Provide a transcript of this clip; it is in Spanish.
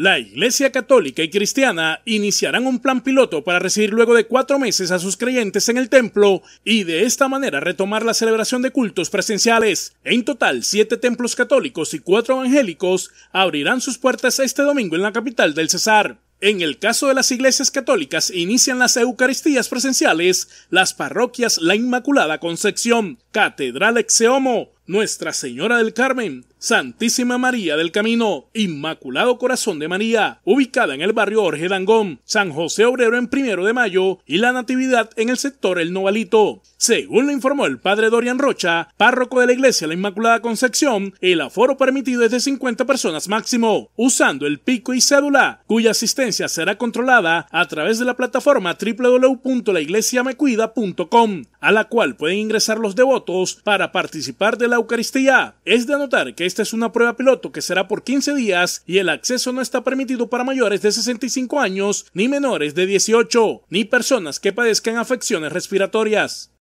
La Iglesia Católica y Cristiana iniciarán un plan piloto para recibir luego de cuatro meses a sus creyentes en el templo y de esta manera retomar la celebración de cultos presenciales. En total, siete templos católicos y cuatro evangélicos abrirán sus puertas este domingo en la capital del Cesar. En el caso de las iglesias católicas, inician las Eucaristías presenciales las parroquias La Inmaculada Concepción, Catedral Exeomo, nuestra Señora del Carmen, Santísima María del Camino, Inmaculado Corazón de María, ubicada en el barrio Jorge Dangón, San José Obrero en primero de mayo y la Natividad en el sector El Novalito. Según lo informó el padre Dorian Rocha, párroco de la iglesia La Inmaculada Concepción, el aforo permitido es de 50 personas máximo, usando el pico y cédula, cuya asistencia será controlada a través de la plataforma www.laiglesiamecuida.com, a la cual pueden ingresar los devotos para participar de la Eucaristía. Es de anotar que esta es una prueba piloto que será por 15 días y el acceso no está permitido para mayores de 65 años, ni menores de 18, ni personas que padezcan afecciones respiratorias.